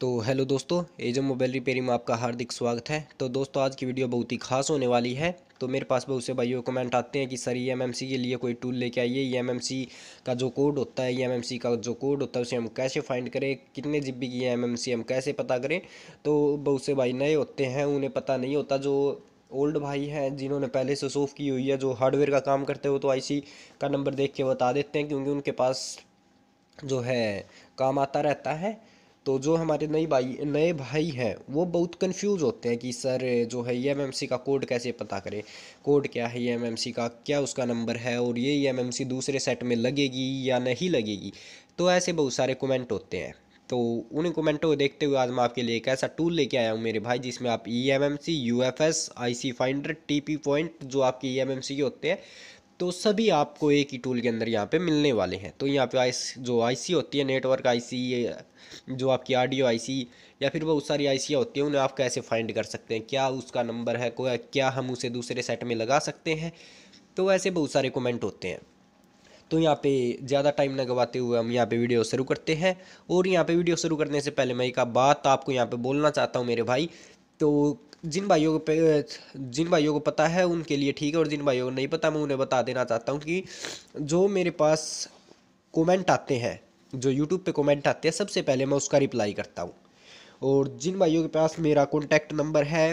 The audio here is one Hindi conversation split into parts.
तो हेलो दोस्तों एजो मोबाइल रिपेयरिंग में आपका हार्दिक स्वागत है तो दोस्तों आज की वीडियो बहुत ही खास होने वाली है तो मेरे पास बहुत से भाइयों कमेंट आते हैं कि सर ई e के लिए कोई टूल लेके आइए ई e का जो कोड होता है ई e का जो कोड होता है उसे हम कैसे फाइंड करें कितने जी की ई हम कैसे पता करें तो बहुत से भाई नए होते हैं उन्हें पता नहीं होता जो ओल्ड भाई हैं जिन्होंने पहले से सोफ की हुई है जो हार्डवेयर का काम करते हो तो आई का नंबर देख के बता देते हैं क्योंकि उनके पास जो है काम आता रहता है तो जो हमारे नए भाई नए भाई हैं वो बहुत कंफ्यूज होते हैं कि सर जो है ई एम एम सी का कोड कैसे पता करें कोड क्या है ई एम एम सी का क्या उसका नंबर है और ये ई एम एम सी दूसरे सेट में लगेगी या नहीं लगेगी तो ऐसे बहुत सारे कमेंट होते हैं तो उन कमेंटों को देखते हुए आज मैं आपके लिए एक ऐसा टूल लेके आया हूँ मेरे भाई जिसमें आप E M M C U F S I C finder T P point जो आपके ई एम एम सी के होते हैं तो सभी आपको एक ही टूल के अंदर यहाँ पे मिलने वाले हैं तो यहाँ पे आई जो आईसी होती है नेटवर्क आईसी जो आपकी आडियो आईसी या फिर बहुत सारी आई होती हैं उन्हें आप कैसे फाइंड कर सकते हैं क्या उसका नंबर है को क्या हम उसे दूसरे सेट में लगा सकते हैं तो ऐसे बहुत सारे कमेंट होते हैं तो यहाँ पे ज़्यादा टाइम न गवाते हुए हम यहाँ पे वीडियो शुरू करते हैं और यहाँ पे वीडियो शुरू करने से पहले मैं एक बात आपको यहाँ पे बोलना चाहता हूँ मेरे भाई तो जिन भाइयों को जिन भाइयों को पता है उनके लिए ठीक है और जिन भाइयों को नहीं पता मैं उन्हें बता देना चाहता हूँ कि जो मेरे पास कमेंट आते हैं जो यूट्यूब पे कमेंट आते हैं सबसे पहले मैं उसका रिप्लाई करता हूँ और जिन भाइयों के पास मेरा कॉन्टैक्ट नंबर है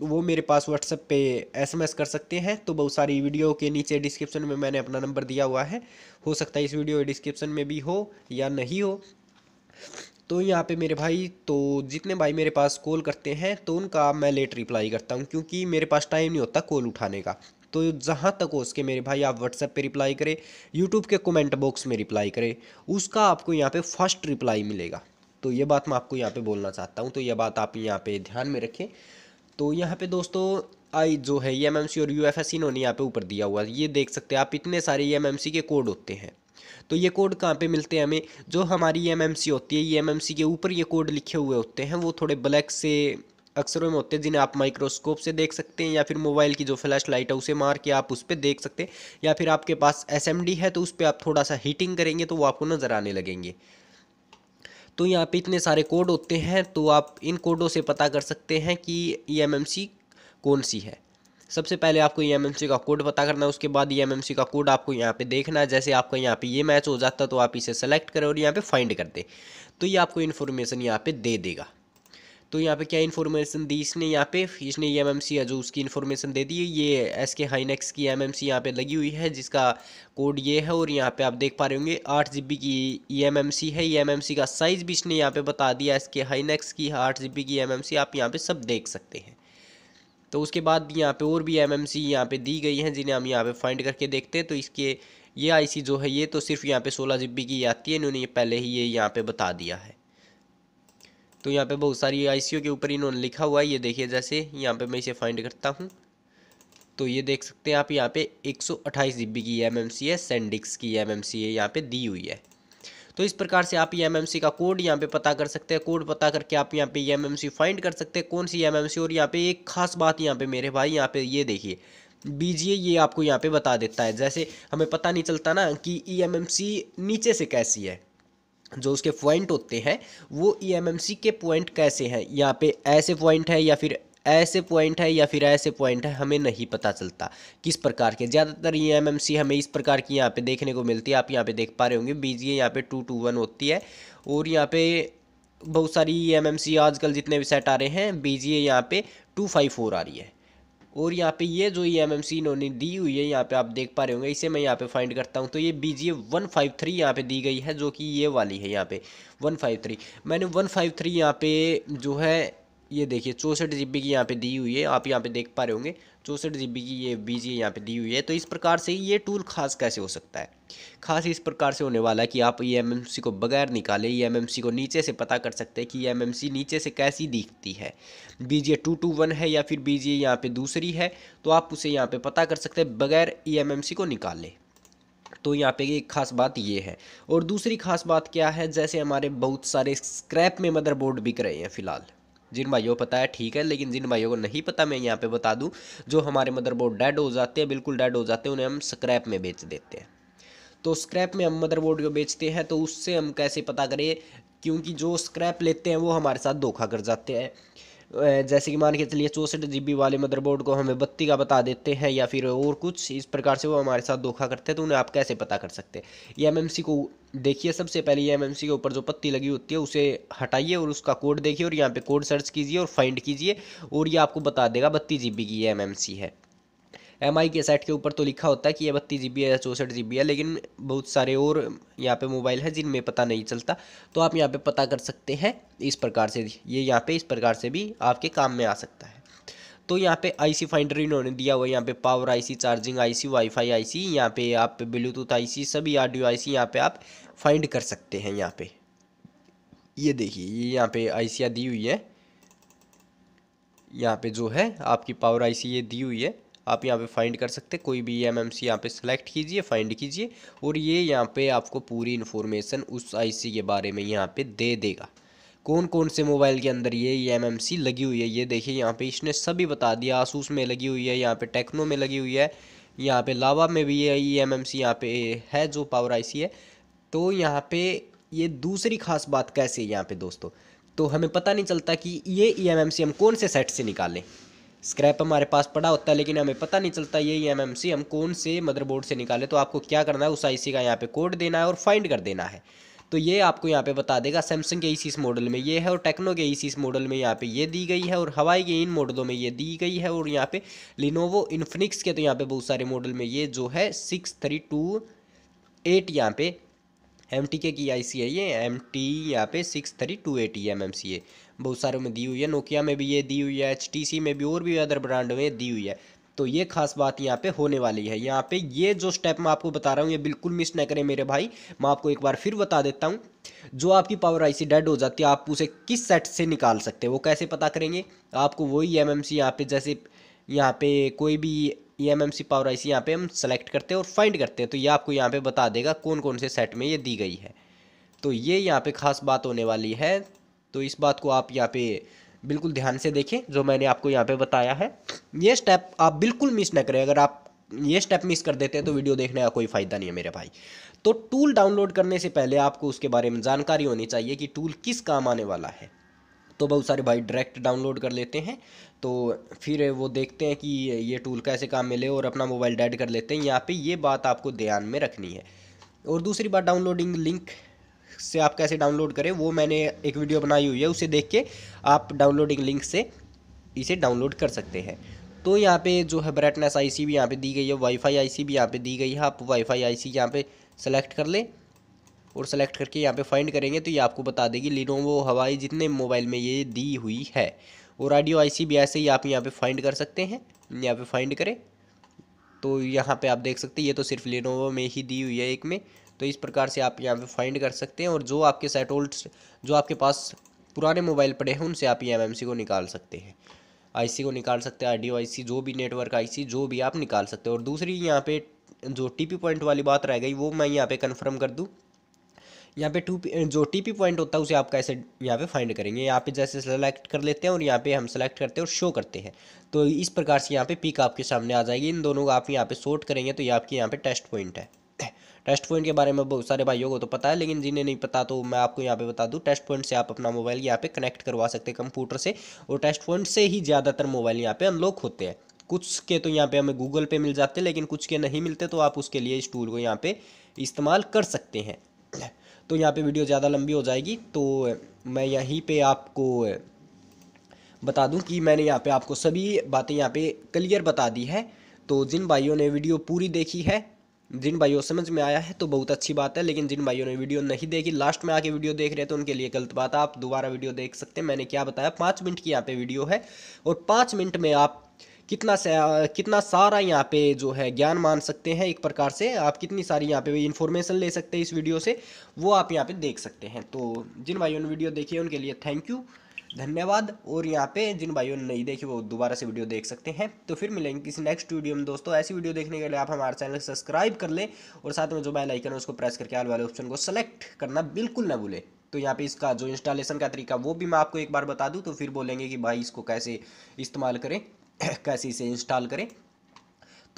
वो मेरे पास व्हाट्सएप पे एसएमएस कर सकते हैं तो बहुत सारी वीडियो के नीचे डिस्क्रिप्शन में मैंने अपना नंबर दिया हुआ है हो सकता है इस वीडियो डिस्क्रिप्शन में भी हो या नहीं हो तो यहाँ पे मेरे भाई तो जितने भाई मेरे पास कॉल करते हैं तो उनका मैं लेट रिप्लाई करता हूँ क्योंकि मेरे पास टाइम नहीं होता कॉल उठाने का तो जहाँ तक हो उसके मेरे भाई आप व्हाट्सएप पे रिप्लाई करें यूट्यूब के कमेंट बॉक्स में रिप्लाई करें उसका आपको यहाँ पे फर्स्ट रिप्लाई मिलेगा तो ये बात मैं आपको यहाँ पे बोलना चाहता हूँ तो ये बात आप यहाँ पे ध्यान में रखें तो यहाँ पे दोस्तों आई जो है ई एम एम सी और यू एफ एस इन्होंने यहाँ पर ऊपर दिया हुआ है ये देख सकते हैं आप इतने सारे ई एम एम सी के कोड होते हैं तो ये कोड कहाँ पे मिलते हैं हमें जो हमारी एम होती है ये एम के ऊपर ये कोड लिखे हुए होते हैं वो थोड़े ब्लैक से अक्सरों में होते हैं जिन्हें आप माइक्रोस्कोप से देख सकते हैं या फिर मोबाइल की जो फ्लैश लाइट है उसे मार के आप उस पर देख सकते हैं या फिर आपके पास एस है तो उस पर आप थोड़ा सा हीटिंग करेंगे तो वो आपको नज़र आने लगेंगे तो यहाँ पे इतने सारे कोड होते हैं तो आप इन कोडों से पता कर सकते हैं कि ई कौन सी है सबसे पहले आपको ई e एम का कोड पता करना है उसके बाद ई e का कोड आपको यहाँ पे देखना है जैसे आपका यहाँ पे ये मैच हो जाता तो आप इसे सेलेक्ट करें और यहाँ पे फाइंड कर दें तो ये आपको इन्फॉर्मेशन यहाँ पे दे देगा तो यहाँ पे क्या इन्फॉर्मेशन दी इसने यहाँ पे इसने ई एम एम सी जो उसकी इन्फॉर्मेशन दे दी है ये एस के हाइनेक्स की एम एम सी यहाँ पर लगी हुई है जिसका कोड ये है और यहाँ पे आप देख पा रहे होंगे आठ जी बी की ई एम एम सी है ई एम एम सी का साइज़ भी इसने यहाँ पे बता दिया एस के हाइनेक्स की आठ जी बी की एम एम सी आप यहाँ पर सब देख सकते हैं तो उसके बाद यहाँ पे और भी एमएमसी यहाँ पर दी गई हैं जिन्हें हम यहाँ पे फाइंड करके देखते हैं तो इसके ये आईसी जो है ये तो सिर्फ यहाँ पे सोलह जी की आती है इन्होंने ये पहले ही ये यहाँ पे बता दिया है तो यहाँ पे बहुत सारी ओ के ऊपर इन्होंने लिखा हुआ है ये देखिए जैसे यहाँ पे मैं इसे फाइंड करता हूँ तो ये देख सकते हैं आप यहाँ पे एक सौ अट्ठाईस की सी है सेंडिक्स की सी है यहाँ पर दी हुई है तो इस प्रकार से आप ई e का कोड यहाँ पे पता कर सकते हैं कोड पता करके आप यहाँ पे ई e फाइंड कर सकते हैं कौन सी एम e और यहाँ पे एक खास बात यहाँ पे मेरे भाई यहाँ पे ये देखिए बीजिए ये आपको यहाँ पे बता देता है जैसे हमें पता नहीं चलता ना कि ई नीचे से कैसी है जो उसके पॉइंट होते हैं वो ई के पॉइंट कैसे हैं यहाँ पे ऐसे पॉइंट है या फिर ऐसे पॉइंट है या फिर ऐसे पॉइंट है हमें नहीं पता चलता किस प्रकार के ज़्यादातर ये एमएमसी हमें इस प्रकार की यहाँ पे देखने को मिलती है आप यहाँ पे देख पा रहे होंगे बीजीए यहाँ पे टू टू वन होती है और यहाँ पे बहुत सारी एमएमसी आजकल जितने भी सेट आ रहे हैं बीजीए यहाँ पे टू फाइव फोर आ रही है और यहाँ पे ये जो ये एम इन्होंने दी हुई है यहाँ पे आप देख पा रहे होंगे इसे मैं यहाँ पे फाइंड करता हूँ तो ये B G A one five three यहाँ पे दी गई है जो कि ये वाली है यहाँ पे वन फाइव थ्री मैंने वन फाइव थ्री यहाँ पे जो है ये देखिए चौंसठ जी की यहाँ पे दी हुई है आप यहाँ पे देख पा रहे होंगे चौंसठ जी की ये बी जी यहाँ पे दी हुई है तो इस प्रकार से ये टूल खास कैसे हो सकता है खास इस प्रकार से होने वाला है कि आप ई e एम को बगैर निकालें ई e एम को नीचे से पता कर सकते हैं कि ई e एम नीचे से कैसी दिखती है बीज ये टू टू वन है या फिर बीज ये यहाँ पर दूसरी है तो आप उसे यहाँ पर पता कर सकते हैं बगैर ई एम को निकालें तो यहाँ पे एक खास बात ये है और दूसरी खास बात क्या है जैसे हमारे बहुत सारे स्क्रैप में मदरबोर्ड बिक रहे हैं फ़िलहाल जिन भाइयों को पता है ठीक है लेकिन जिन भाइयों को नहीं पता मैं यहाँ पे बता दूँ जो हमारे मदरबोर्ड डेड हो जाते हैं बिल्कुल डेड हो जाते हैं उन्हें हम स्क्रैप में बेच देते हैं तो स्क्रैप में हम मदरबोर्ड को बेचते हैं तो उससे हम कैसे पता करें क्योंकि जो स्क्रैप लेते हैं वो हमारे साथ धोखा कर जाते हैं जैसे कि मान के चलिए चौंसठ जी वाले मदरबोर्ड को हमें बत्ती का बता देते हैं या फिर और कुछ इस प्रकार से वो हमारे साथ धोखा करते हैं तो उन्हें आप कैसे पता कर सकते हैं एम एम सी को देखिए सबसे पहले ये एम के ऊपर जो पत्ती लगी होती है उसे हटाइए और उसका कोड देखिए और यहाँ पे कोड सर्च कीजिए और फाइंड कीजिए और ये आपको बता देगा बत्तीस जी की एम है एम के सेट के ऊपर तो लिखा होता है कि यह बत्तीस जी है या चौंसठ जी है लेकिन बहुत सारे और यहाँ पे मोबाइल है जिनमें पता नहीं चलता तो आप यहाँ पे पता कर सकते हैं इस प्रकार से ये यहाँ पे इस प्रकार से भी आपके काम में आ सकता है तो यहाँ पे आईसी फाइंडर इन्होंने दिया हुआ है यहाँ पे power IC charging IC WiFi IC यहाँ पे आप ब्लूटूथ सी सभी आडियो आई सी यहाँ पे आप फाइंड कर सकते हैं यहाँ पे ये देखिए ये यहाँ पे आईसियाँ दी हुई है यहाँ पे जो है आपकी पावर आईसी ये दी हुई है आप यहाँ पे फाइंड कर सकते हैं कोई भी एम एम सी यहाँ पर सेलेक्ट कीजिए फाइंड कीजिए और ये यहाँ पे आपको पूरी इन्फॉर्मेशन उस आईसी के बारे में यहाँ पे दे देगा कौन कौन से मोबाइल के अंदर ये ये एम लगी हुई है ये देखिए यहाँ पे इसने सभी बता दिया आसूस में लगी हुई है यहाँ पे टेक्नो में लगी हुई है यहाँ पे लावा में भी ये ई एम एम सी यहाँ पे है जो पावर आई है तो यहाँ पे ये दूसरी खास बात कैसे है यहाँ पे दोस्तों तो हमें पता नहीं चलता कि ये ई एम एम सी हम कौन से सेट से निकालें स्क्रैप हमारे पास पड़ा होता है लेकिन हमें पता नहीं चलता ये एम एम सी हम कौन से मदरबोर्ड से निकाले तो आपको क्या करना है उस आईसी का यहाँ पे कोड देना है और फाइंड कर देना है तो ये आपको यहाँ पे बता देगा सैमसंग के इसी e मॉडल में ये है और टेक्नो के इसी e मॉडल में यहाँ पे ये दी गई है और हवाई के इन मॉडलों में ये दी गई है और यहाँ पे लिनोवो इन्फिनिक्स के तो यहाँ पे बहुत सारे मॉडल में ये जो है सिक्स थ्री टू एट यहाँ पे एम टी के की आई सी है ये एम टी यहाँ पे six three two eight E M M C A बहुत सारे में दी हुई है नोकिया में भी ये दी हुई है एच में भी और भी अदर ब्रांड में दी हुई है तो ये खास बात यहाँ पे होने वाली है यहाँ पे ये जो स्टेप मैं आपको बता रहा हूँ ये बिल्कुल मिस ना करें मेरे भाई मैं आपको एक बार फिर बता देता हूँ जो आपकी पावर आईसी डेड हो जाती है आप उसे किस सेट से निकाल सकते हैं वो कैसे पता करेंगे आपको वही एम एम सी यहाँ पे जैसे यहाँ पे कोई भी E M M C power I C यहाँ पे हम सेलेक्ट करते हैं और फाइंड करते हैं तो ये आपको यहाँ पर बता देगा कौन कौन से सेट में ये दी गई है तो ये यहाँ पर खास बात होने वाली है तो इस बात को आप यहाँ पे बिल्कुल ध्यान से देखें जो मैंने आपको यहाँ पे बताया है ये स्टेप आप बिल्कुल मिस ना करें अगर आप ये स्टेप मिस कर देते हैं तो वीडियो देखने का कोई फ़ायदा नहीं है मेरे भाई तो टूल डाउनलोड करने से पहले आपको उसके बारे में जानकारी होनी चाहिए कि टूल किस काम आने वाला है तो बहुत सारे भाई डायरेक्ट डाउनलोड कर लेते हैं तो फिर वो देखते हैं कि ये टूल कैसे काम मिले और अपना मोबाइल डेड कर लेते हैं यहाँ पे ये बात आपको ध्यान में रखनी है और दूसरी बात डाउनलोडिंग लिंक से आप कैसे डाउनलोड करें वो मैंने एक वीडियो बनाई हुई है उसे देख के आप डाउनलोडिंग लिंक से इसे डाउनलोड कर सकते हैं तो यहाँ पे जो है ब्राइटनेस आईसी भी यहाँ पर दी गई है वाईफाई आईसी भी यहाँ पे दी गई है आप वाईफाई आईसी यहाँ पे सेलेक्ट कर लें और सेलेक्ट करके यहाँ पे फाइंड करेंगे तो ये आपको बता देगी लिनोवो हवाई जितने मोबाइल में ये दी हुई है और ऑडियो आई भी ऐसे ही आप यहाँ पर फाइंड कर सकते हैं यहाँ पर फाइंड करें तो यहाँ पर आप देख सकते हैं ये तो सिर्फ लिनोवो में ही दी हुई है एक में तो इस प्रकार से आप यहाँ पे फाइंड कर सकते हैं और जो आपके सेट जो आपके पास पुराने मोबाइल पड़े हैं उनसे आप ये एम को निकाल सकते हैं आईसी को निकाल सकते हैं आरडीओ आईसी जो भी नेटवर्क आईसी जो भी आप निकाल सकते हैं और दूसरी यहाँ पे जो टीपी पॉइंट वाली बात रह गई वो मैं यहाँ पे कंफर्म कर दूँ यहाँ पे टू जो टीपी पॉइंट होता है उसे आप कैसे यहाँ पे फाइंड करेंगे यहाँ पे जैसे सेलेक्ट कर लेते हैं और यहाँ पे हम सेलेक्ट करते हैं और शो करते हैं तो इस प्रकार से यहाँ पे पिक आपके सामने आ जाएगी इन दोनों को आप यहाँ पे शॉर्ट करेंगे तो ये आपके यहाँ पे टेस्ट पॉइंट है टेस्ट पॉइंट के बारे में बहुत सारे भाइयों को तो पता है लेकिन जिन्हें नहीं पता तो मैं आपको यहाँ पे बता दूँ टेस्ट पॉइंट से आप अपना मोबाइल यहाँ पे कनेक्ट करवा सकते हैं कंप्यूटर से और टेस्ट पॉइंट से ही ज़्यादातर मोबाइल यहाँ पे अनलॉक होते हैं कुछ के तो यहाँ पे हमें गूगल पे मिल जाते हैं लेकिन कुछ के नहीं मिलते तो आप उसके लिए इस टूल को यहाँ पे इस्तेमाल कर सकते हैं तो यहाँ पे वीडियो ज़्यादा लंबी हो जाएगी तो मैं यहीं पे आपको बता दूँ कि मैंने यहाँ पे आपको सभी बातें यहाँ पे क्लियर बता दी है तो जिन भाइयों ने वीडियो पूरी देखी है जिन भाइयों समझ में आया है तो बहुत अच्छी बात है लेकिन जिन भाइयों ने वीडियो नहीं देखी लास्ट में आके वीडियो देख रहे हैं तो उनके लिए गलत बात है आप दोबारा वीडियो देख सकते हैं मैंने क्या बताया पाँच मिनट की यहाँ पे वीडियो है और पाँच मिनट में आप कितना सा, कितना सारा यहाँ पे जो है ज्ञान मान सकते हैं एक प्रकार से आप कितनी सारी यहाँ पे इन्फॉर्मेशन ले सकते हैं इस वीडियो से वो आप यहाँ पे देख सकते हैं तो जिन भाइयों ने वीडियो देखी है उनके लिए थैंक यू धन्यवाद और यहाँ पे जिन भाइयों ने नहीं देखी वो दोबारा से वीडियो देख सकते हैं तो फिर मिलेंगे किसी नेक्स्ट वीडियो में दोस्तों ऐसी वीडियो देखने के लिए आप हमारे चैनल सब्सक्राइब कर लें और साथ में जो बेल आइकन है उसको प्रेस करके आल वाले ऑप्शन को सेलेक्ट करना बिल्कुल ना भूलें तो यहाँ पे इसका जो इंस्टॉलेशन का तरीका वो भी मैं आपको एक बार बता दूँ तो फिर बोलेंगे कि भाई इसको कैसे इस्तेमाल करें कैसे इसे इंस्टॉल करें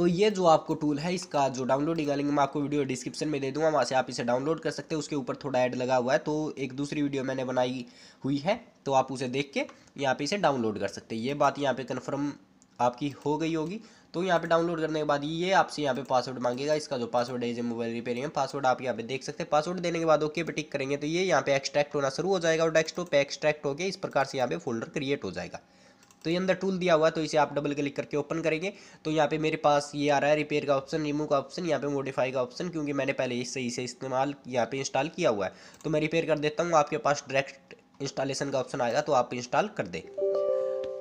तो ये जो आपको टूल है इसका जो डाउनलोडिंग का लिंक मैं आपको वीडियो डिस्क्रिप्शन में दे दूंगा वहाँ से आप इसे डाउनलोड कर सकते हैं उसके ऊपर थोड़ा ऐड लगा हुआ है तो एक दूसरी वीडियो मैंने बनाई हुई है तो आप उसे देख के यहाँ पर इसे डाउनलोड कर सकते हैं ये बात यहाँ पर कन्फर्म आपकी हो गई होगी तो यहाँ पे डाउनलोड करने के बाद ये आपसे यहाँ पे पासवर्ड मांगेगा इसका जो पासवर्ड है जो मोबाइल रिपेयरिंग है पासवर्ड आप यहाँ पे देख सकते हैं पासवर्ड देने के बाद ओके पे टिक करेंगे तो ये यहाँ पे एक्सट्रैक्ट होना शुरू हो जाएगा और डेस्कटॉप पे एक्सट्रैक्ट होकर इस प्रकार से यहाँ पे फोल्डर क्रिएट हो जाएगा तो ये अंदर टूल दिया हुआ है तो इसे आप डबल क्लिक करके ओपन करेंगे तो यहाँ पे मेरे पास ये आ रहा है रिपेयर का ऑप्शन रिमूव का ऑप्शन यहाँ पे मॉडिफाई का ऑप्शन क्योंकि मैंने पहले इससे इसे इस्तेमाल यहाँ पे इंस्टॉल किया हुआ है तो मैं रिपेयर कर देता हूँ आपके पास डायरेक्ट इंस्टॉलेशन का ऑप्शन आएगा तो आप इंस्टॉल कर दें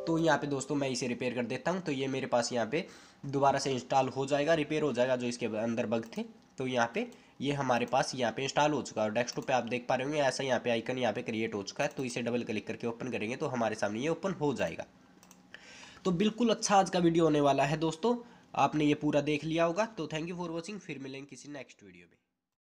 तो यहाँ पे दोस्तों मैं इसे रिपेयर कर देता हूँ तो ये मेरे पास यहाँ पे दोबारा से इंस्टॉल हो जाएगा रिपेयर हो जाएगा जो इसके अंदर बग थे तो यहाँ पे ये हमारे पास यहाँ पे इंस्टॉल हो चुका है और डेस्कटॉप पे आप देख पा रहे होंगे ऐसा यहाँ पे आइकन यहाँ पे क्रिएट हो चुका है तो इसे डबल क्लिक करके ओपन करेंगे तो हमारे सामने ये ओपन हो जाएगा तो बिल्कुल अच्छा आज का वीडियो होने वाला है दोस्तों आपने ये पूरा देख लिया होगा तो थैंक यू फॉर वॉचिंग फिर मिलेंगे किसी नेक्स्ट वीडियो में